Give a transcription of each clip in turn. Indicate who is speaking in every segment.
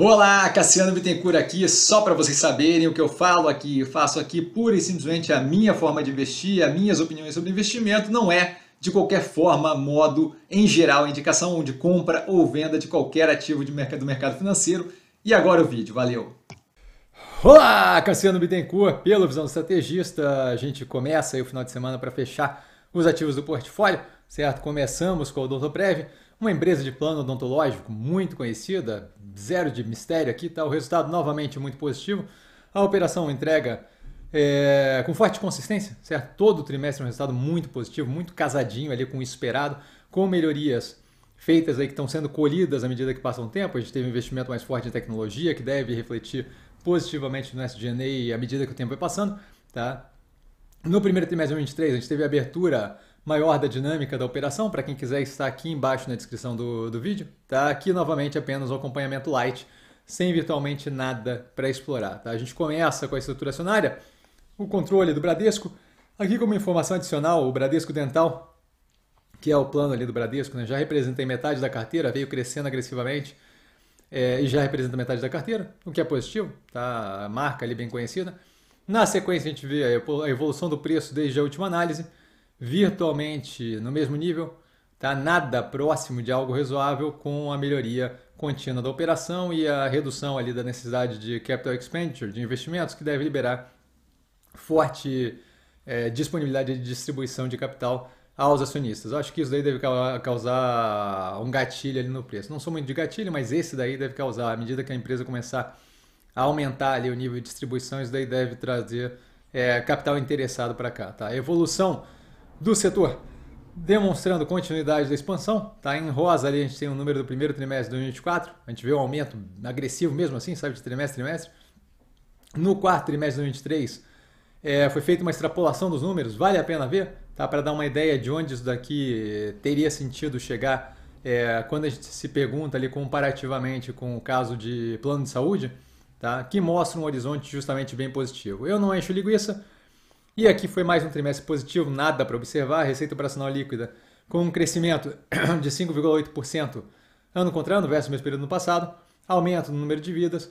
Speaker 1: Olá, Cassiano Bittencourt aqui, só para vocês saberem o que eu falo aqui, eu faço aqui pura e simplesmente a minha forma de investir, as minhas opiniões sobre investimento, não é de qualquer forma, modo, em geral, indicação de compra ou venda de qualquer ativo de mercado, do mercado financeiro. E agora o vídeo, valeu! Olá, Cassiano Bittencourt, pelo Visão do Estrategista, a gente começa aí o final de semana para fechar os ativos do portfólio, certo? Começamos com o Doutor Prévio. Uma empresa de plano odontológico muito conhecida, zero de mistério aqui, tá? O resultado novamente muito positivo. A operação entrega é, com forte consistência, certo? Todo trimestre um resultado muito positivo, muito casadinho ali com o esperado, com melhorias feitas aí que estão sendo colhidas à medida que passa o tempo. A gente teve um investimento mais forte em tecnologia que deve refletir positivamente no DNA à medida que o tempo vai passando, tá? No primeiro trimestre de 2023, a gente teve abertura maior da dinâmica da operação, para quem quiser está aqui embaixo na descrição do, do vídeo, tá? Aqui novamente apenas o acompanhamento light, sem virtualmente nada para explorar, tá? A gente começa com a estrutura acionária, o controle do Bradesco, aqui como informação adicional, o Bradesco Dental, que é o plano ali do Bradesco, né? já representa metade da carteira, veio crescendo agressivamente é, e já representa metade da carteira, o que é positivo, tá? A marca ali bem conhecida. Na sequência a gente vê a evolução do preço desde a última análise, virtualmente no mesmo nível, tá? nada próximo de algo razoável com a melhoria contínua da operação e a redução ali da necessidade de capital expenditure, de investimentos, que deve liberar forte é, disponibilidade de distribuição de capital aos acionistas. Eu acho que isso daí deve causar um gatilho ali no preço. Não sou muito de gatilho, mas esse daí deve causar, à medida que a empresa começar a aumentar ali o nível de distribuição, isso daí deve trazer é, capital interessado para cá. Tá? A evolução do setor demonstrando continuidade da expansão, tá em rosa ali a gente tem o um número do primeiro trimestre de 2024, a gente vê um aumento agressivo mesmo assim, sabe, de trimestre a trimestre. No quarto trimestre de 2023 é, foi feita uma extrapolação dos números, vale a pena ver, tá, para dar uma ideia de onde isso daqui eh, teria sentido chegar é, quando a gente se pergunta ali comparativamente com o caso de plano de saúde, tá, que mostra um horizonte justamente bem positivo. Eu não encho linguiça, e aqui foi mais um trimestre positivo, nada para observar, receita operacional líquida com um crescimento de 5,8% ano contra ano versus o mesmo período no passado, aumento no número de vidas,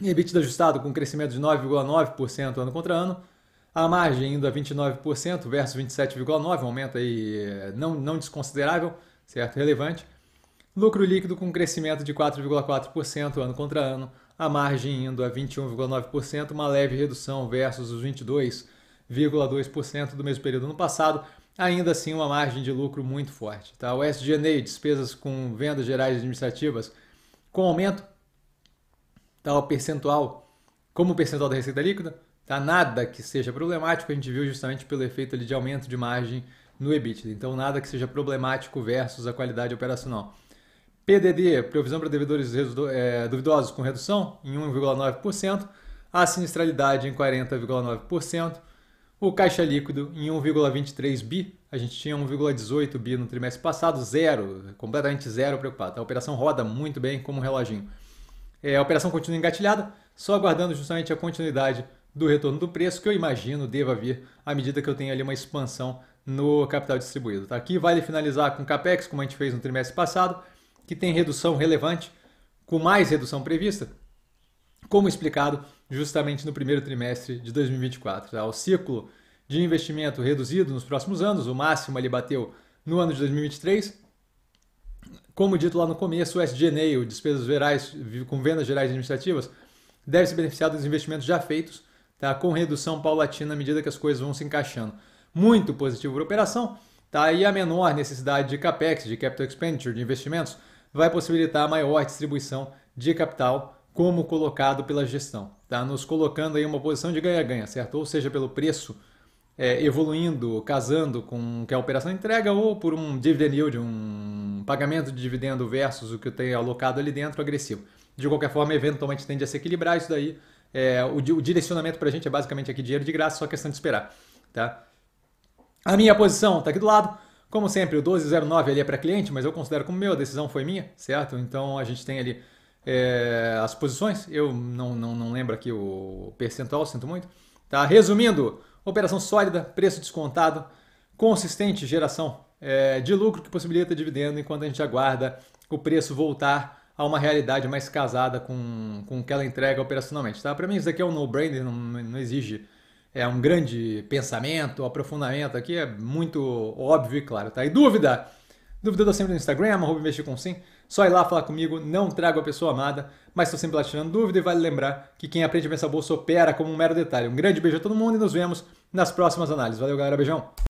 Speaker 1: EBITDA ajustado com um crescimento de 9,9% ano contra ano, a margem indo a 29% versus 27,9%, um aumento aí eh, não, não desconsiderável, certo? Relevante. Lucro líquido com um crescimento de 4,4% ano contra ano, a margem indo a 21,9%, uma leve redução versus os 22% 0,2% do mesmo período no passado, ainda assim uma margem de lucro muito forte. Tá? O SG&A, despesas com vendas gerais administrativas, com aumento, tá? o percentual, como o percentual da receita líquida, tá? nada que seja problemático, a gente viu justamente pelo efeito ali de aumento de margem no EBITDA. Então, nada que seja problemático versus a qualidade operacional. PDD, provisão para devedores é, duvidosos com redução em 1,9%, a sinistralidade em 40,9%, o caixa líquido em 1,23 bi, a gente tinha 1,18 bi no trimestre passado, zero, completamente zero preocupado. A operação roda muito bem como um reloginho. É, a operação continua engatilhada, só aguardando justamente a continuidade do retorno do preço, que eu imagino deva vir à medida que eu tenha ali uma expansão no capital distribuído. Tá? Aqui vale finalizar com CAPEX, como a gente fez no trimestre passado, que tem redução relevante, com mais redução prevista, como explicado justamente no primeiro trimestre de 2024. Tá? O ciclo de investimento reduzido nos próximos anos, o máximo ele bateu no ano de 2023. Como dito lá no começo, o SG&A, despesas gerais com vendas gerais administrativas, deve se beneficiar dos investimentos já feitos, tá? com redução paulatina à medida que as coisas vão se encaixando. Muito positivo para a operação, tá? e a menor necessidade de CAPEX, de capital expenditure, de investimentos, vai possibilitar a maior distribuição de capital como colocado pela gestão. Está nos colocando aí uma posição de ganha-ganha, certo? Ou seja, pelo preço é, evoluindo, casando com o que a operação entrega, ou por um dividend yield, um pagamento de dividendo versus o que tem alocado ali dentro, agressivo. De qualquer forma, eventualmente tende a se equilibrar isso daí. É, o, o direcionamento para a gente é basicamente aqui dinheiro de graça, só questão de esperar. Tá? A minha posição está aqui do lado. Como sempre, o 1209 ali é para cliente, mas eu considero como meu, a decisão foi minha, certo? Então a gente tem ali é, as posições. Eu não, não, não lembro aqui o percentual, sinto muito. Tá? Resumindo, operação sólida, preço descontado, consistente geração é, de lucro que possibilita dividendo enquanto a gente aguarda o preço voltar a uma realidade mais casada com, com o que ela entrega operacionalmente. Tá? Para mim isso aqui é um no-brainer, não, não exige é um grande pensamento, um aprofundamento aqui, é muito óbvio e claro. Tá? E dúvida? Dúvida eu sempre no Instagram, arroba investir com sim. Só ir lá falar comigo, não trago a pessoa amada, mas estou sempre lá tirando dúvida e vale lembrar que quem aprende a pensar bolsa opera como um mero detalhe. Um grande beijo a todo mundo e nos vemos nas próximas análises. Valeu, galera. Beijão.